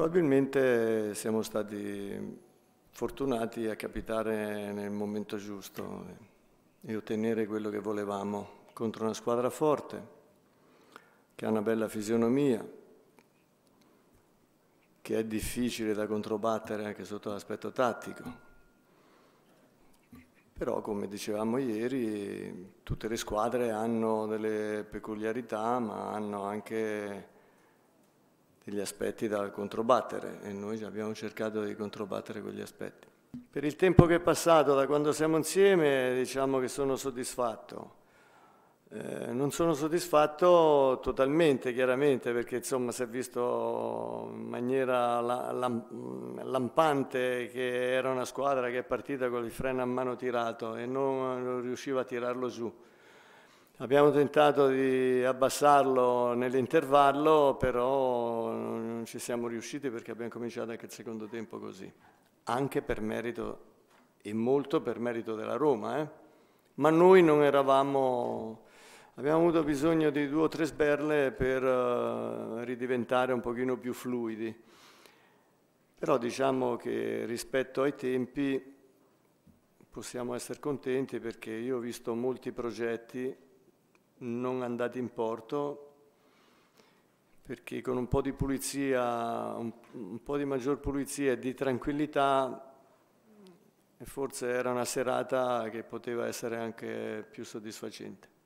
Probabilmente siamo stati fortunati a capitare nel momento giusto e ottenere quello che volevamo contro una squadra forte, che ha una bella fisionomia, che è difficile da controbattere anche sotto l'aspetto tattico. Però, come dicevamo ieri, tutte le squadre hanno delle peculiarità, ma hanno anche degli aspetti da controbattere e noi abbiamo cercato di controbattere quegli aspetti. Per il tempo che è passato da quando siamo insieme diciamo che sono soddisfatto. Eh, non sono soddisfatto totalmente, chiaramente, perché insomma si è visto in maniera lampante che era una squadra che è partita con il freno a mano tirato e non riusciva a tirarlo giù. Abbiamo tentato di abbassarlo nell'intervallo, però non ci siamo riusciti perché abbiamo cominciato anche il secondo tempo così, anche per merito e molto per merito della Roma. Eh? Ma noi non eravamo, abbiamo avuto bisogno di due o tre sberle per eh, ridiventare un pochino più fluidi. Però diciamo che rispetto ai tempi possiamo essere contenti perché io ho visto molti progetti non andate in porto perché con un po' di pulizia, un, un po' di maggior pulizia e di tranquillità forse era una serata che poteva essere anche più soddisfacente.